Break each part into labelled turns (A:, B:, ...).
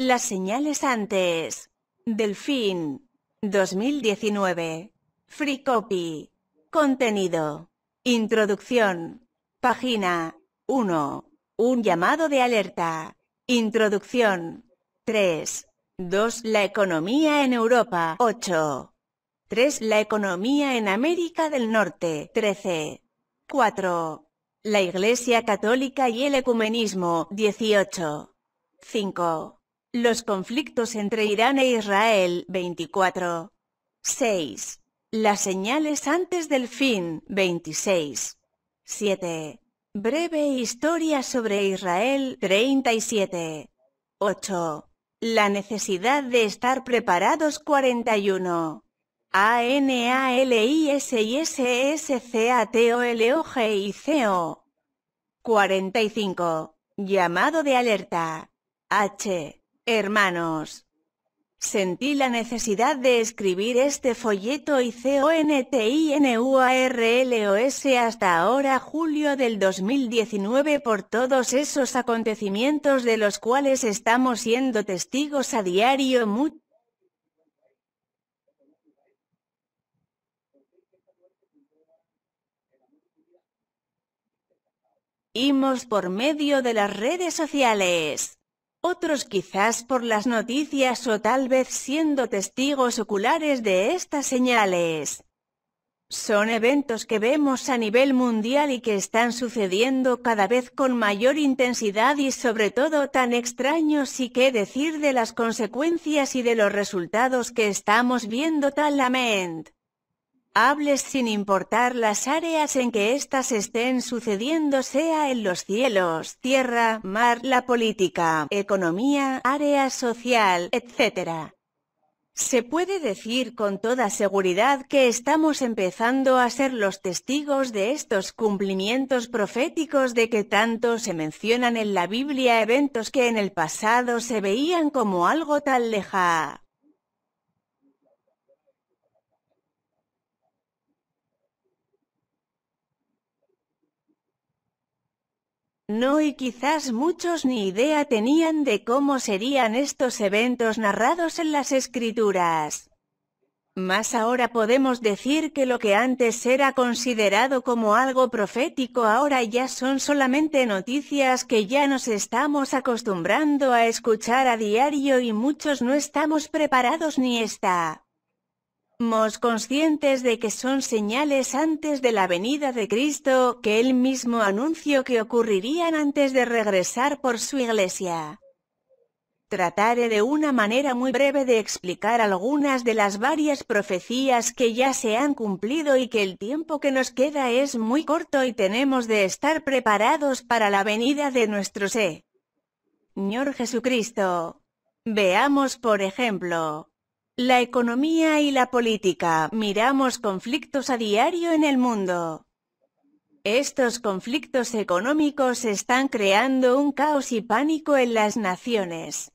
A: Las señales antes. Delfín. 2019. Free copy. Contenido. Introducción. Página 1. Un llamado de alerta. Introducción. 3. 2. La economía en Europa. 8. 3. La economía en América del Norte. 13. 4. La Iglesia Católica y el Ecumenismo. 18. 5. Los conflictos entre Irán e Israel 24. 6. Las señales antes del fin 26. 7. Breve historia sobre Israel 37. 8. La necesidad de estar preparados 41. A. A. A. N. L. L. I. I. S. E S. C. C. T. O. O. G. O. 45. Llamado de alerta. H. Hermanos. Sentí la necesidad de escribir este folleto y CONTINUARLOS hasta ahora julio del 2019 por todos esos acontecimientos de los cuales estamos siendo testigos a diario. Imos por medio de las redes sociales otros quizás por las noticias o tal vez siendo testigos oculares de estas señales. Son eventos que vemos a nivel mundial y que están sucediendo cada vez con mayor intensidad y sobre todo tan extraños y qué decir de las consecuencias y de los resultados que estamos viendo lament hables sin importar las áreas en que éstas estén sucediendo sea en los cielos, tierra, mar, la política, economía, área social, etc. Se puede decir con toda seguridad que estamos empezando a ser los testigos de estos cumplimientos proféticos de que tanto se mencionan en la Biblia eventos que en el pasado se veían como algo tan lejano. No y quizás muchos ni idea tenían de cómo serían estos eventos narrados en las escrituras. Más ahora podemos decir que lo que antes era considerado como algo profético ahora ya son solamente noticias que ya nos estamos acostumbrando a escuchar a diario y muchos no estamos preparados ni está. Somos conscientes de que son señales antes de la venida de Cristo que él mismo anuncio que ocurrirían antes de regresar por su iglesia. Trataré de una manera muy breve de explicar algunas de las varias profecías que ya se han cumplido y que el tiempo que nos queda es muy corto y tenemos de estar preparados para la venida de nuestro Señor Jesucristo. Veamos por ejemplo, la economía y la política. Miramos conflictos a diario en el mundo. Estos conflictos económicos están creando un caos y pánico en las naciones,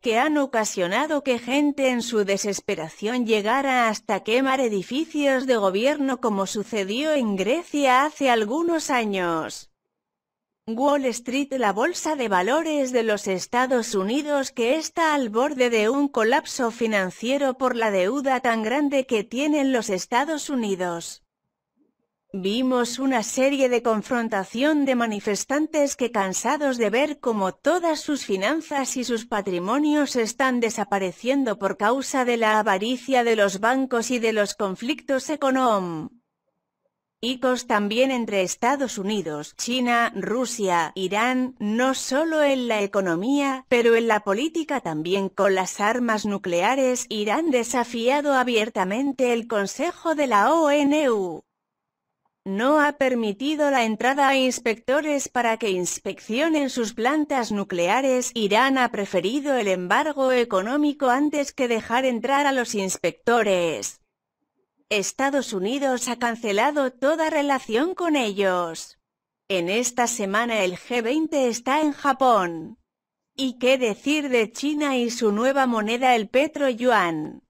A: que han ocasionado que gente en su desesperación llegara hasta quemar edificios de gobierno como sucedió en Grecia hace algunos años. Wall Street La bolsa de valores de los Estados Unidos que está al borde de un colapso financiero por la deuda tan grande que tienen los Estados Unidos. Vimos una serie de confrontación de manifestantes que cansados de ver cómo todas sus finanzas y sus patrimonios están desapareciendo por causa de la avaricia de los bancos y de los conflictos económicos Icos también entre Estados Unidos, China, Rusia, Irán, no solo en la economía, pero en la política también con las armas nucleares, Irán desafiado abiertamente el Consejo de la ONU. No ha permitido la entrada a inspectores para que inspeccionen sus plantas nucleares. Irán ha preferido el embargo económico antes que dejar entrar a los inspectores. Estados Unidos ha cancelado toda relación con ellos. En esta semana el G20 está en Japón. ¿Y qué decir de China y su nueva moneda el petro yuan?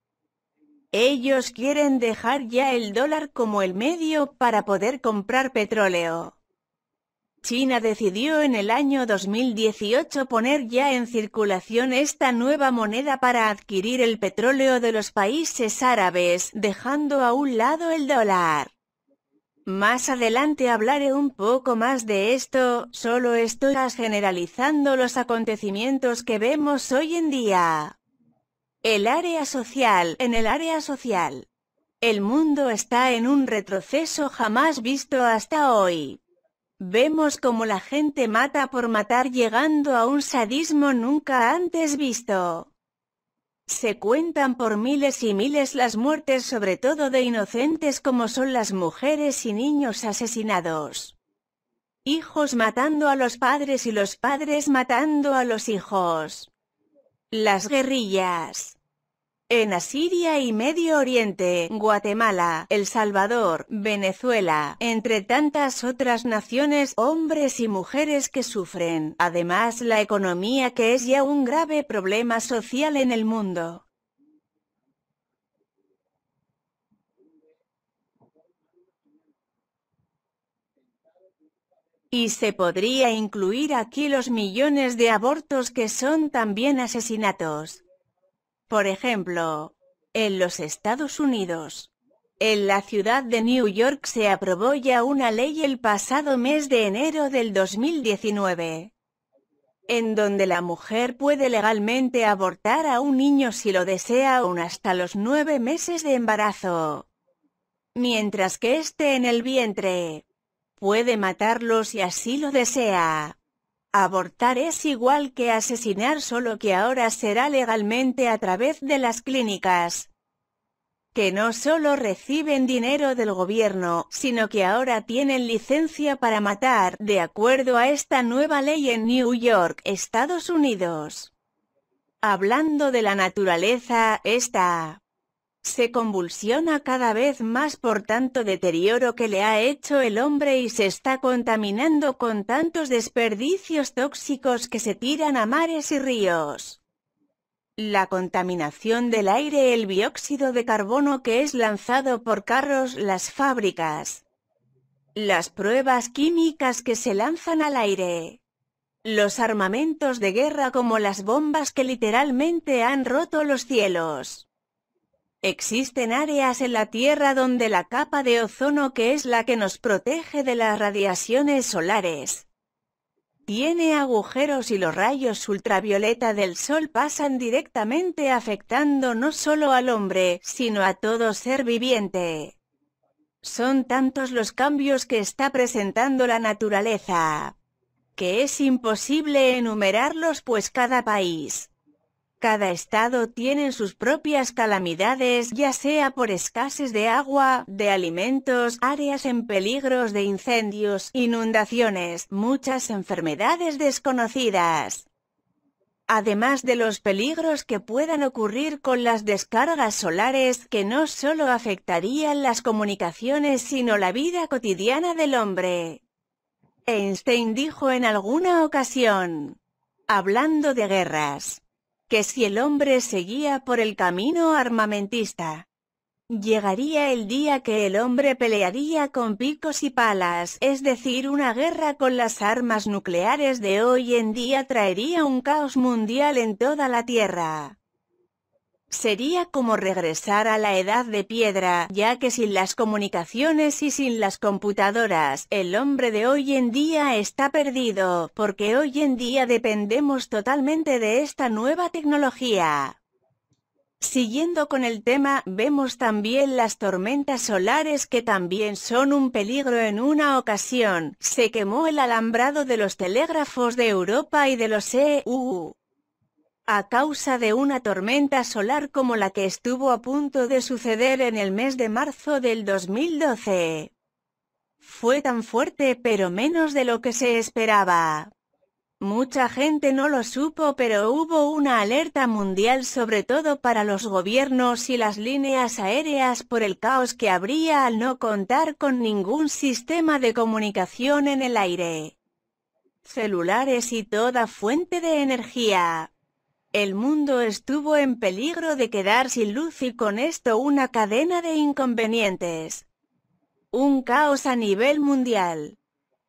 A: Ellos quieren dejar ya el dólar como el medio para poder comprar petróleo. China decidió en el año 2018 poner ya en circulación esta nueva moneda para adquirir el petróleo de los países árabes, dejando a un lado el dólar. Más adelante hablaré un poco más de esto, solo estoy generalizando los acontecimientos que vemos hoy en día. El área social, en el área social. El mundo está en un retroceso jamás visto hasta hoy. Vemos como la gente mata por matar llegando a un sadismo nunca antes visto. Se cuentan por miles y miles las muertes sobre todo de inocentes como son las mujeres y niños asesinados. Hijos matando a los padres y los padres matando a los hijos. Las guerrillas en Asiria y Medio Oriente, Guatemala, El Salvador, Venezuela, entre tantas otras naciones, hombres y mujeres que sufren. Además, la economía que es ya un grave problema social en el mundo. Y se podría incluir aquí los millones de abortos que son también asesinatos. Por ejemplo, en los Estados Unidos. En la ciudad de New York se aprobó ya una ley el pasado mes de enero del 2019, en donde la mujer puede legalmente abortar a un niño si lo desea aún hasta los nueve meses de embarazo, mientras que esté en el vientre. Puede matarlo si así lo desea. Abortar es igual que asesinar solo que ahora será legalmente a través de las clínicas que no solo reciben dinero del gobierno, sino que ahora tienen licencia para matar, de acuerdo a esta nueva ley en New York, Estados Unidos. Hablando de la naturaleza, esta se convulsiona cada vez más por tanto deterioro que le ha hecho el hombre y se está contaminando con tantos desperdicios tóxicos que se tiran a mares y ríos. La contaminación del aire, el dióxido de carbono que es lanzado por carros, las fábricas. Las pruebas químicas que se lanzan al aire. Los armamentos de guerra como las bombas que literalmente han roto los cielos. Existen áreas en la Tierra donde la capa de ozono que es la que nos protege de las radiaciones solares. Tiene agujeros y los rayos ultravioleta del sol pasan directamente afectando no solo al hombre, sino a todo ser viviente. Son tantos los cambios que está presentando la naturaleza, que es imposible enumerarlos pues cada país, cada estado tiene sus propias calamidades, ya sea por escasez de agua, de alimentos, áreas en peligros de incendios, inundaciones, muchas enfermedades desconocidas. Además de los peligros que puedan ocurrir con las descargas solares, que no solo afectarían las comunicaciones sino la vida cotidiana del hombre. Einstein dijo en alguna ocasión, hablando de guerras, que si el hombre seguía por el camino armamentista, llegaría el día que el hombre pelearía con picos y palas, es decir, una guerra con las armas nucleares de hoy en día traería un caos mundial en toda la Tierra. Sería como regresar a la edad de piedra, ya que sin las comunicaciones y sin las computadoras, el hombre de hoy en día está perdido, porque hoy en día dependemos totalmente de esta nueva tecnología. Siguiendo con el tema, vemos también las tormentas solares que también son un peligro en una ocasión. Se quemó el alambrado de los telégrafos de Europa y de los EU a causa de una tormenta solar como la que estuvo a punto de suceder en el mes de marzo del 2012. Fue tan fuerte pero menos de lo que se esperaba. Mucha gente no lo supo pero hubo una alerta mundial sobre todo para los gobiernos y las líneas aéreas por el caos que habría al no contar con ningún sistema de comunicación en el aire. Celulares y toda fuente de energía. El mundo estuvo en peligro de quedar sin luz y con esto una cadena de inconvenientes. Un caos a nivel mundial.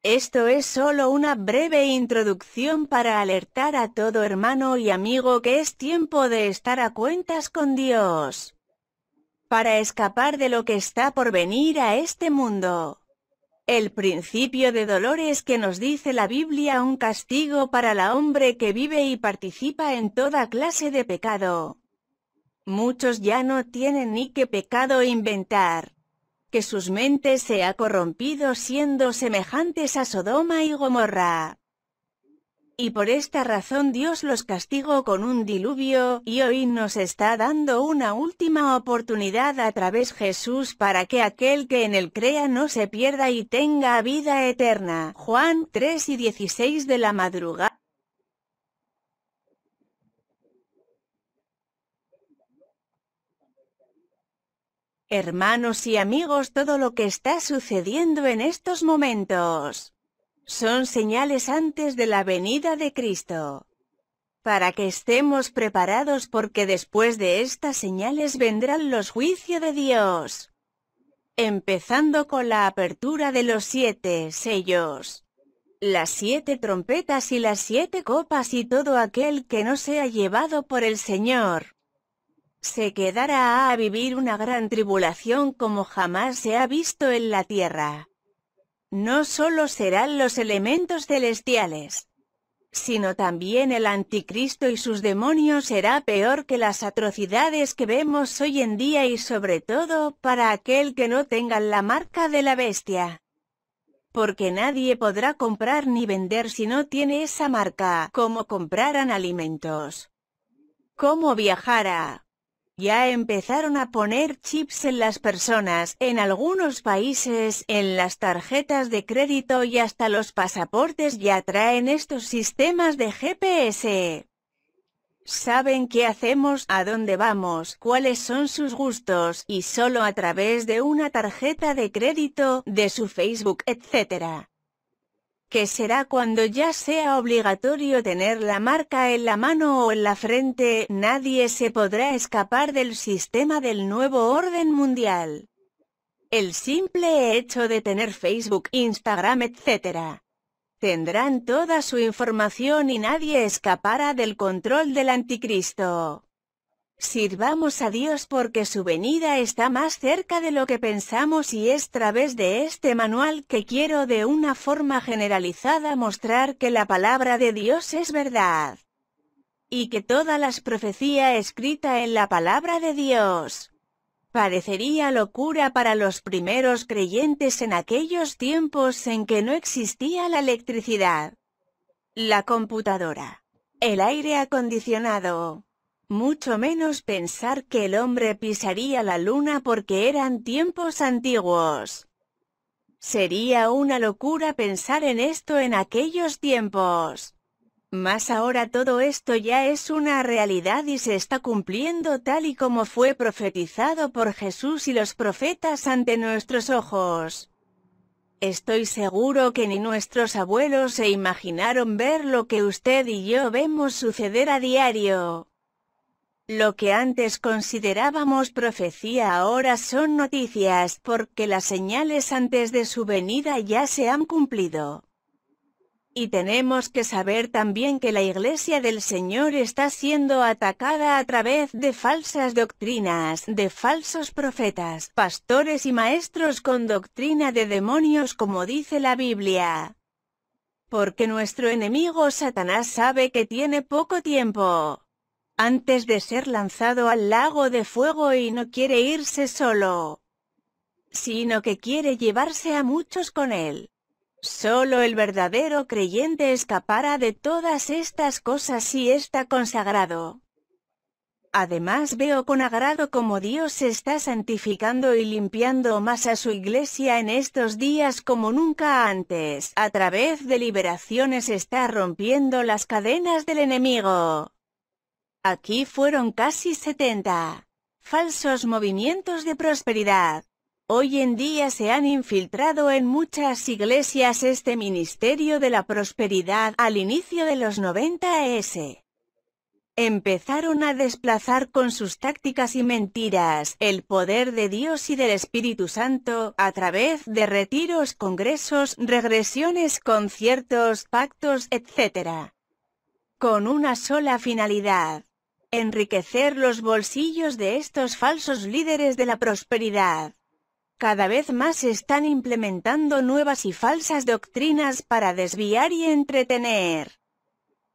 A: Esto es solo una breve introducción para alertar a todo hermano y amigo que es tiempo de estar a cuentas con Dios. Para escapar de lo que está por venir a este mundo. El principio de dolor es que nos dice la Biblia un castigo para la hombre que vive y participa en toda clase de pecado. Muchos ya no tienen ni qué pecado inventar. Que sus mentes se ha corrompido siendo semejantes a Sodoma y Gomorra y por esta razón Dios los castigó con un diluvio, y hoy nos está dando una última oportunidad a través Jesús para que aquel que en él crea no se pierda y tenga vida eterna. Juan 3 y 16 de la madrugada. Hermanos y amigos todo lo que está sucediendo en estos momentos son señales antes de la venida de Cristo, para que estemos preparados porque después de estas señales vendrán los juicios de Dios, empezando con la apertura de los siete sellos, las siete trompetas y las siete copas y todo aquel que no sea llevado por el Señor. Se quedará a vivir una gran tribulación como jamás se ha visto en la tierra no solo serán los elementos celestiales, sino también el anticristo y sus demonios será peor que las atrocidades que vemos hoy en día y sobre todo para aquel que no tenga la marca de la bestia. Porque nadie podrá comprar ni vender si no tiene esa marca, como comprarán alimentos, como a. Ya empezaron a poner chips en las personas, en algunos países, en las tarjetas de crédito y hasta los pasaportes ya traen estos sistemas de GPS. Saben qué hacemos, a dónde vamos, cuáles son sus gustos, y solo a través de una tarjeta de crédito, de su Facebook, etc que será cuando ya sea obligatorio tener la marca en la mano o en la frente, nadie se podrá escapar del sistema del nuevo orden mundial. El simple hecho de tener Facebook, Instagram, etc. Tendrán toda su información y nadie escapará del control del anticristo. Sirvamos a Dios porque su venida está más cerca de lo que pensamos y es través de este manual que quiero de una forma generalizada mostrar que la palabra de Dios es verdad. Y que toda las profecía escrita en la palabra de Dios. Parecería locura para los primeros creyentes en aquellos tiempos en que no existía la electricidad, la computadora, el aire acondicionado, mucho menos pensar que el hombre pisaría la luna porque eran tiempos antiguos. Sería una locura pensar en esto en aquellos tiempos. Más ahora todo esto ya es una realidad y se está cumpliendo tal y como fue profetizado por Jesús y los profetas ante nuestros ojos. Estoy seguro que ni nuestros abuelos se imaginaron ver lo que usted y yo vemos suceder a diario. Lo que antes considerábamos profecía ahora son noticias porque las señales antes de su venida ya se han cumplido. Y tenemos que saber también que la iglesia del Señor está siendo atacada a través de falsas doctrinas, de falsos profetas, pastores y maestros con doctrina de demonios como dice la Biblia. Porque nuestro enemigo Satanás sabe que tiene poco tiempo antes de ser lanzado al lago de fuego y no quiere irse solo, sino que quiere llevarse a muchos con él. Solo el verdadero creyente escapará de todas estas cosas si está consagrado. Además veo con agrado cómo Dios está santificando y limpiando más a su iglesia en estos días como nunca antes. A través de liberaciones está rompiendo las cadenas del enemigo. Aquí fueron casi 70. Falsos movimientos de prosperidad. Hoy en día se han infiltrado en muchas iglesias este Ministerio de la Prosperidad al inicio de los 90 e s Empezaron a desplazar con sus tácticas y mentiras el poder de Dios y del Espíritu Santo a través de retiros, congresos, regresiones, conciertos, pactos, etc. Con una sola finalidad, enriquecer los bolsillos de estos falsos líderes de la prosperidad. Cada vez más están implementando nuevas y falsas doctrinas para desviar y entretener.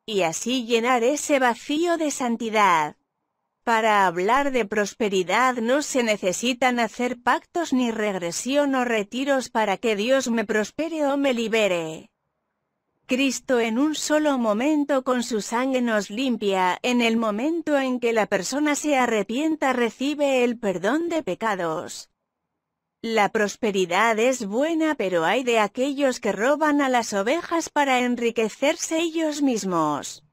A: Y así llenar ese vacío de santidad. Para hablar de prosperidad no se necesitan hacer pactos ni regresión o retiros para que Dios me prospere o me libere. Cristo en un solo momento con su sangre nos limpia, en el momento en que la persona se arrepienta recibe el perdón de pecados. La prosperidad es buena pero hay de aquellos que roban a las ovejas para enriquecerse ellos mismos.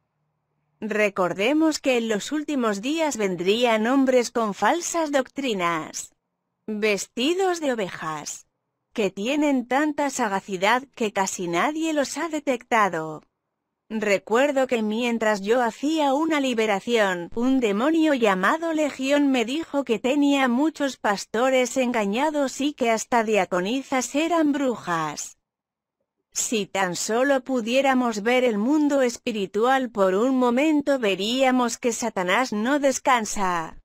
A: Recordemos que en los últimos días vendrían hombres con falsas doctrinas, vestidos de ovejas que tienen tanta sagacidad que casi nadie los ha detectado. Recuerdo que mientras yo hacía una liberación, un demonio llamado Legión me dijo que tenía muchos pastores engañados y que hasta diaconizas eran brujas. Si tan solo pudiéramos ver el mundo espiritual por un momento veríamos que Satanás no descansa.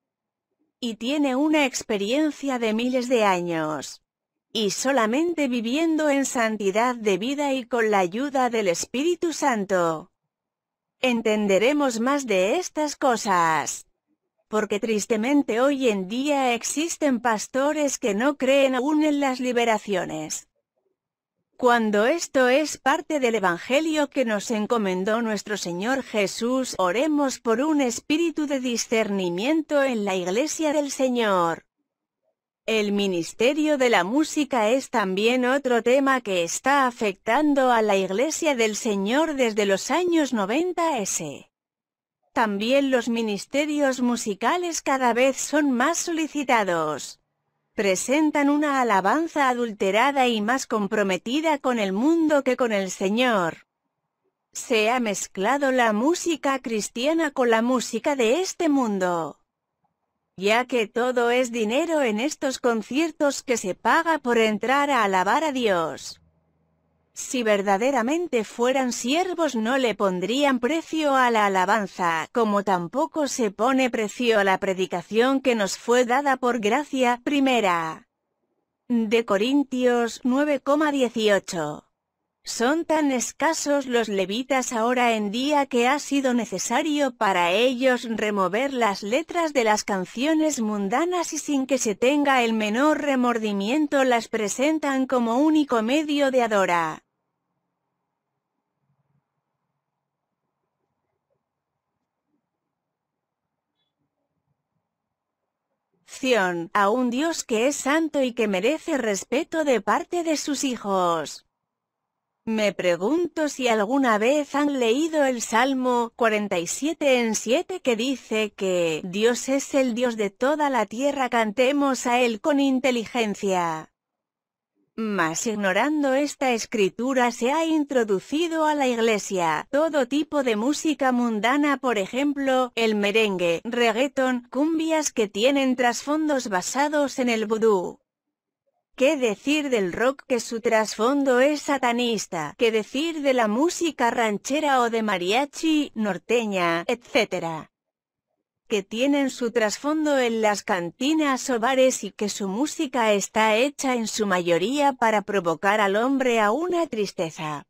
A: Y tiene una experiencia de miles de años y solamente viviendo en santidad de vida y con la ayuda del Espíritu Santo. Entenderemos más de estas cosas. Porque tristemente hoy en día existen pastores que no creen aún en las liberaciones. Cuando esto es parte del Evangelio que nos encomendó nuestro Señor Jesús, oremos por un espíritu de discernimiento en la iglesia del Señor. El Ministerio de la Música es también otro tema que está afectando a la Iglesia del Señor desde los años 90 s. También los ministerios musicales cada vez son más solicitados. Presentan una alabanza adulterada y más comprometida con el mundo que con el Señor. Se ha mezclado la música cristiana con la música de este mundo ya que todo es dinero en estos conciertos que se paga por entrar a alabar a Dios. Si verdaderamente fueran siervos no le pondrían precio a la alabanza, como tampoco se pone precio a la predicación que nos fue dada por gracia, primera. De Corintios 9,18 son tan escasos los levitas ahora en día que ha sido necesario para ellos remover las letras de las canciones mundanas y sin que se tenga el menor remordimiento las presentan como único medio de adora. a un Dios que es santo y que merece respeto de parte de sus hijos. Me pregunto si alguna vez han leído el Salmo 47 en 7 que dice que Dios es el Dios de toda la tierra cantemos a Él con inteligencia. Mas ignorando esta escritura se ha introducido a la iglesia todo tipo de música mundana por ejemplo, el merengue, reggaeton, cumbias que tienen trasfondos basados en el vudú. ¿Qué decir del rock que su trasfondo es satanista? ¿Qué decir de la música ranchera o de mariachi, norteña, etcétera? que tienen su trasfondo en las cantinas o bares y que su música está hecha en su mayoría para provocar al hombre a una tristeza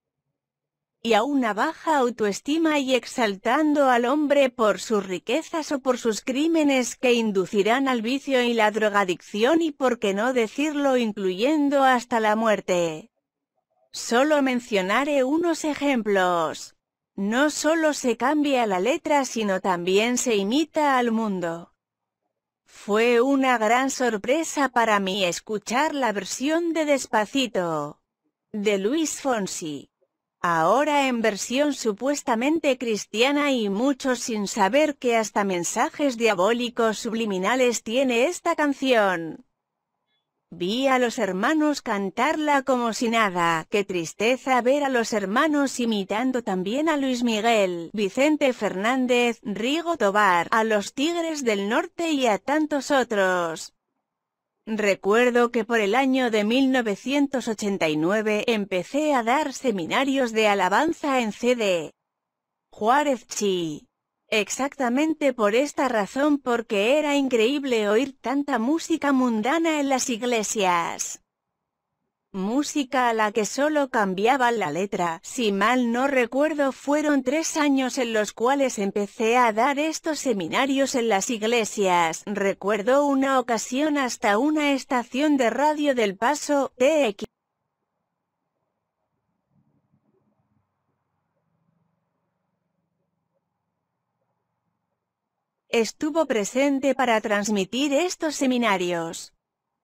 A: y a una baja autoestima y exaltando al hombre por sus riquezas o por sus crímenes que inducirán al vicio y la drogadicción y por qué no decirlo incluyendo hasta la muerte. Solo mencionaré unos ejemplos. No solo se cambia la letra sino también se imita al mundo. Fue una gran sorpresa para mí escuchar la versión de Despacito. De Luis Fonsi ahora en versión supuestamente cristiana y muchos sin saber que hasta mensajes diabólicos subliminales tiene esta canción. Vi a los hermanos cantarla como si nada, qué tristeza ver a los hermanos imitando también a Luis Miguel, Vicente Fernández, Rigo Tobar, a los Tigres del Norte y a tantos otros. Recuerdo que por el año de 1989 empecé a dar seminarios de alabanza en CD. Juárez Chi. Exactamente por esta razón porque era increíble oír tanta música mundana en las iglesias música a la que solo cambiaban la letra. Si mal no recuerdo fueron tres años en los cuales empecé a dar estos seminarios en las iglesias. Recuerdo una ocasión hasta una estación de radio del paso, TX. Estuvo presente para transmitir estos seminarios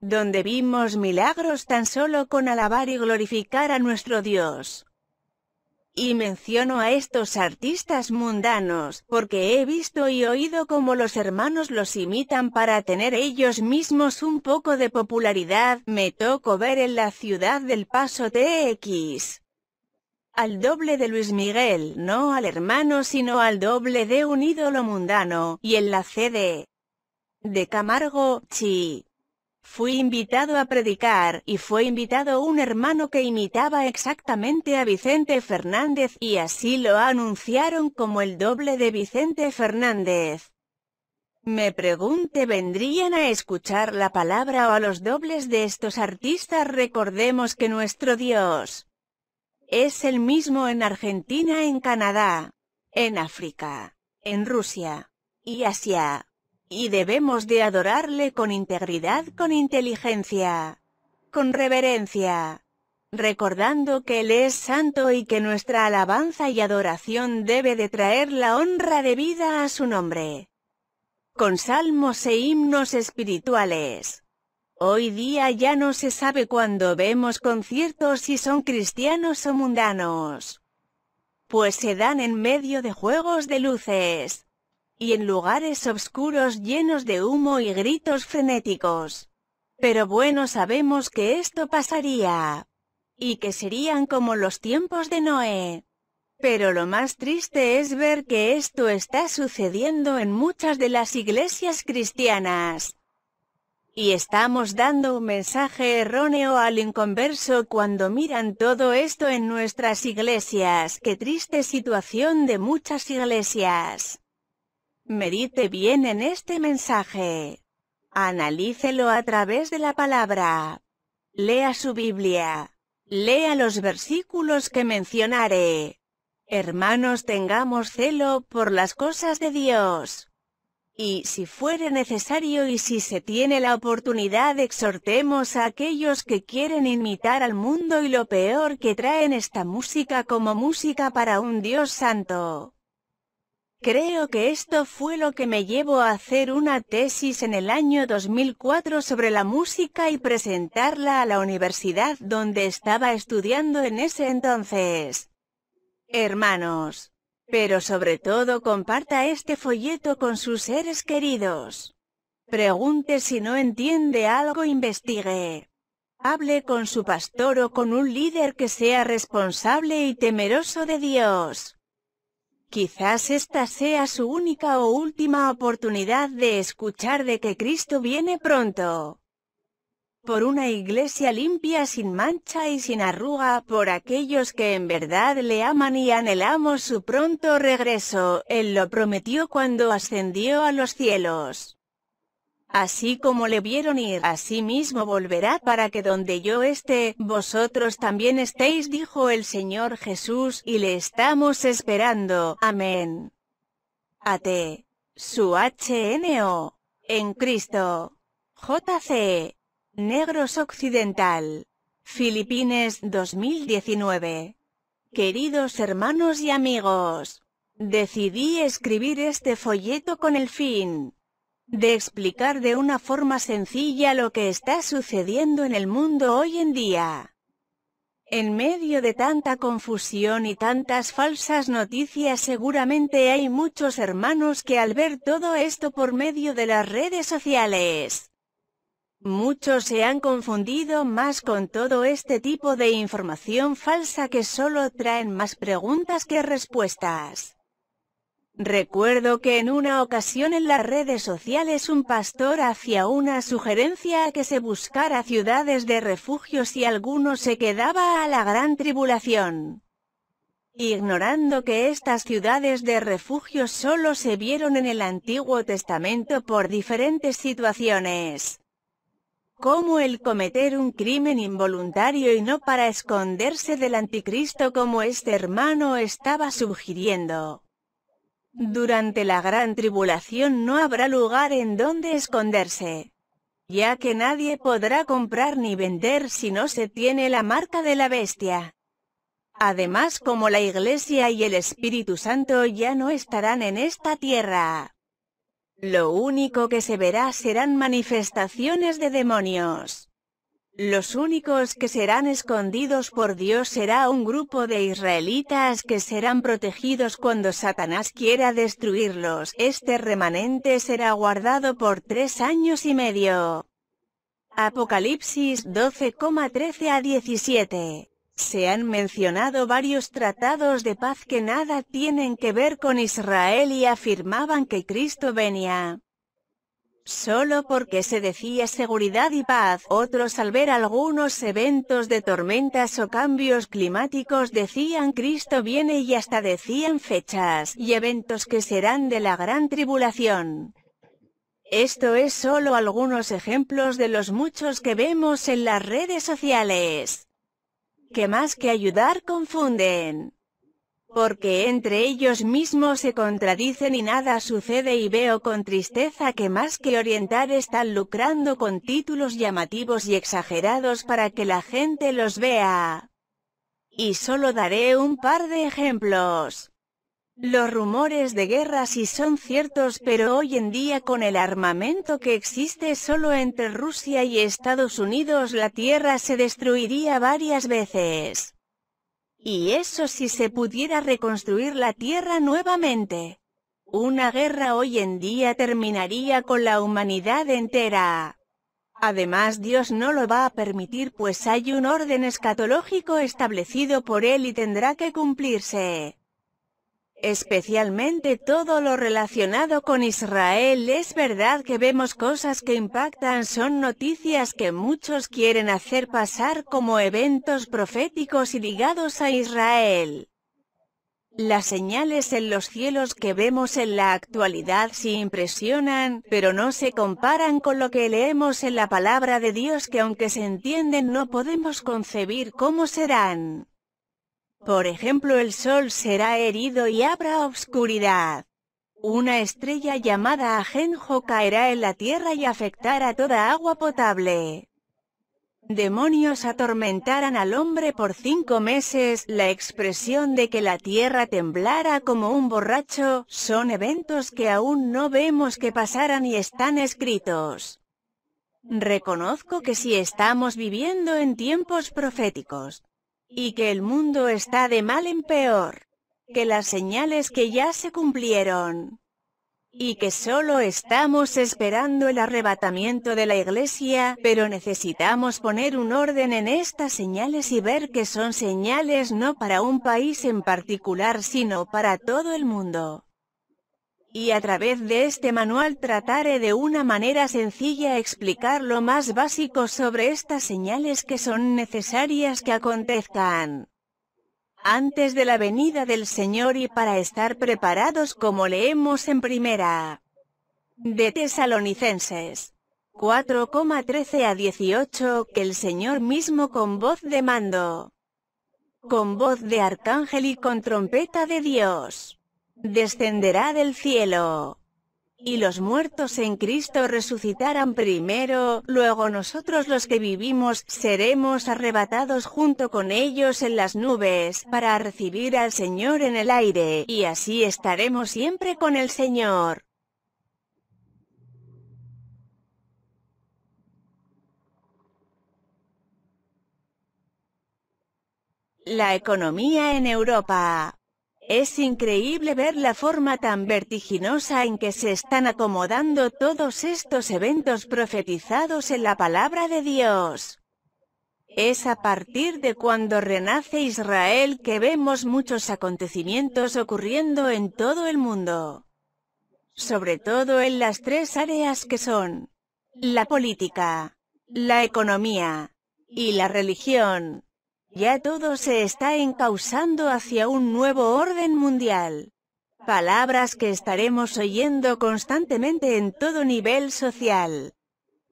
A: donde vimos milagros tan solo con alabar y glorificar a nuestro Dios. Y menciono a estos artistas mundanos, porque he visto y oído cómo los hermanos los imitan para tener ellos mismos un poco de popularidad, me tocó ver en la ciudad del Paso TX. Al doble de Luis Miguel, no al hermano sino al doble de un ídolo mundano, y en la CD de Camargo, Chi. Fui invitado a predicar, y fue invitado un hermano que imitaba exactamente a Vicente Fernández y así lo anunciaron como el doble de Vicente Fernández. Me pregunte ¿vendrían a escuchar la palabra o a los dobles de estos artistas? Recordemos que nuestro Dios es el mismo en Argentina, en Canadá, en África, en Rusia y Asia y debemos de adorarle con integridad, con inteligencia, con reverencia, recordando que Él es santo y que nuestra alabanza y adoración debe de traer la honra debida a su nombre. Con salmos e himnos espirituales. Hoy día ya no se sabe cuándo vemos conciertos si son cristianos o mundanos. Pues se dan en medio de juegos de luces, y en lugares oscuros llenos de humo y gritos frenéticos. Pero bueno sabemos que esto pasaría, y que serían como los tiempos de Noé. Pero lo más triste es ver que esto está sucediendo en muchas de las iglesias cristianas. Y estamos dando un mensaje erróneo al inconverso cuando miran todo esto en nuestras iglesias. ¡Qué triste situación de muchas iglesias! Medite bien en este mensaje. Analícelo a través de la palabra. Lea su Biblia. Lea los versículos que mencionaré. Hermanos, tengamos celo por las cosas de Dios. Y si fuere necesario y si se tiene la oportunidad, exhortemos a aquellos que quieren imitar al mundo y lo peor que traen esta música como música para un Dios santo. Creo que esto fue lo que me llevó a hacer una tesis en el año 2004 sobre la música y presentarla a la universidad donde estaba estudiando en ese entonces. Hermanos, pero sobre todo comparta este folleto con sus seres queridos. Pregunte si no entiende algo, investigue. Hable con su pastor o con un líder que sea responsable y temeroso de Dios. Quizás esta sea su única o última oportunidad de escuchar de que Cristo viene pronto. Por una iglesia limpia sin mancha y sin arruga, por aquellos que en verdad le aman y anhelamos su pronto regreso, Él lo prometió cuando ascendió a los cielos. Así como le vieron ir, así mismo volverá para que donde yo esté, vosotros también estéis, dijo el Señor Jesús, y le estamos esperando. Amén. AT. Su HNO. En Cristo. JC. Negros Occidental. Filipinas 2019. Queridos hermanos y amigos, decidí escribir este folleto con el fin de explicar de una forma sencilla lo que está sucediendo en el mundo hoy en día. En medio de tanta confusión y tantas falsas noticias seguramente hay muchos hermanos que al ver todo esto por medio de las redes sociales, muchos se han confundido más con todo este tipo de información falsa que solo traen más preguntas que respuestas. Recuerdo que en una ocasión en las redes sociales un pastor hacía una sugerencia a que se buscara ciudades de refugio si alguno se quedaba a la gran tribulación ignorando que estas ciudades de refugio solo se vieron en el Antiguo Testamento por diferentes situaciones, como el cometer un crimen involuntario y no para esconderse del anticristo como este hermano estaba sugiriendo. Durante la gran tribulación no habrá lugar en donde esconderse, ya que nadie podrá comprar ni vender si no se tiene la marca de la bestia. Además como la Iglesia y el Espíritu Santo ya no estarán en esta tierra. Lo único que se verá serán manifestaciones de demonios. Los únicos que serán escondidos por Dios será un grupo de israelitas que serán protegidos cuando Satanás quiera destruirlos. Este remanente será guardado por tres años y medio. Apocalipsis 12,13 a 17. Se han mencionado varios tratados de paz que nada tienen que ver con Israel y afirmaban que Cristo venía Solo porque se decía seguridad y paz, otros al ver algunos eventos de tormentas o cambios climáticos decían Cristo viene y hasta decían fechas y eventos que serán de la gran tribulación. Esto es solo algunos ejemplos de los muchos que vemos en las redes sociales, que más que ayudar confunden porque entre ellos mismos se contradicen y nada sucede y veo con tristeza que más que orientar están lucrando con títulos llamativos y exagerados para que la gente los vea. Y solo daré un par de ejemplos. Los rumores de guerra sí son ciertos pero hoy en día con el armamento que existe solo entre Rusia y Estados Unidos la Tierra se destruiría varias veces. Y eso si se pudiera reconstruir la Tierra nuevamente. Una guerra hoy en día terminaría con la humanidad entera. Además Dios no lo va a permitir pues hay un orden escatológico establecido por él y tendrá que cumplirse especialmente todo lo relacionado con Israel. Es verdad que vemos cosas que impactan, son noticias que muchos quieren hacer pasar como eventos proféticos y ligados a Israel. Las señales en los cielos que vemos en la actualidad sí impresionan, pero no se comparan con lo que leemos en la palabra de Dios que aunque se entienden no podemos concebir cómo serán. Por ejemplo, el sol será herido y habrá oscuridad. Una estrella llamada Ajenjo caerá en la tierra y afectará toda agua potable. Demonios atormentarán al hombre por cinco meses, la expresión de que la tierra temblara como un borracho, son eventos que aún no vemos que pasaran y están escritos. Reconozco que si estamos viviendo en tiempos proféticos, y que el mundo está de mal en peor, que las señales que ya se cumplieron y que solo estamos esperando el arrebatamiento de la iglesia, pero necesitamos poner un orden en estas señales y ver que son señales no para un país en particular, sino para todo el mundo y a través de este manual trataré de una manera sencilla explicar lo más básico sobre estas señales que son necesarias que acontezcan antes de la venida del Señor y para estar preparados como leemos en primera de Tesalonicenses 4,13 a 18 que el Señor mismo con voz de mando, con voz de arcángel y con trompeta de Dios descenderá del cielo. Y los muertos en Cristo resucitarán primero, luego nosotros los que vivimos, seremos arrebatados junto con ellos en las nubes, para recibir al Señor en el aire, y así estaremos siempre con el Señor. La economía en Europa es increíble ver la forma tan vertiginosa en que se están acomodando todos estos eventos profetizados en la palabra de Dios. Es a partir de cuando renace Israel que vemos muchos acontecimientos ocurriendo en todo el mundo. Sobre todo en las tres áreas que son la política, la economía y la religión. Ya todo se está encausando hacia un nuevo orden mundial. Palabras que estaremos oyendo constantemente en todo nivel social.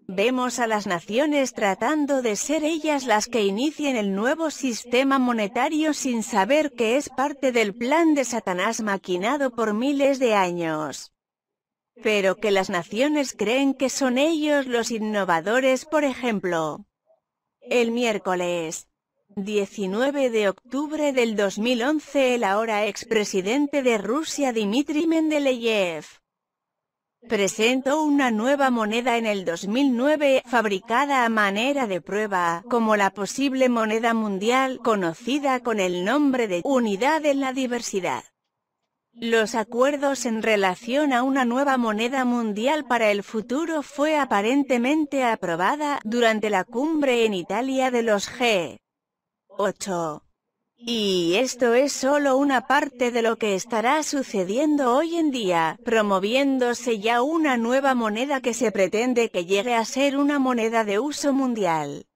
A: Vemos a las naciones tratando de ser ellas las que inicien el nuevo sistema monetario sin saber que es parte del plan de Satanás maquinado por miles de años. Pero que las naciones creen que son ellos los innovadores, por ejemplo. El miércoles, 19 de octubre del 2011 el ahora expresidente de Rusia Dmitry Mendeleev presentó una nueva moneda en el 2009 fabricada a manera de prueba como la posible moneda mundial conocida con el nombre de Unidad en la Diversidad. Los acuerdos en relación a una nueva moneda mundial para el futuro fue aparentemente aprobada durante la cumbre en Italia de los G. 8. Y esto es solo una parte de lo que estará sucediendo hoy en día, promoviéndose ya una nueva moneda que se pretende que llegue a ser una moneda de uso mundial.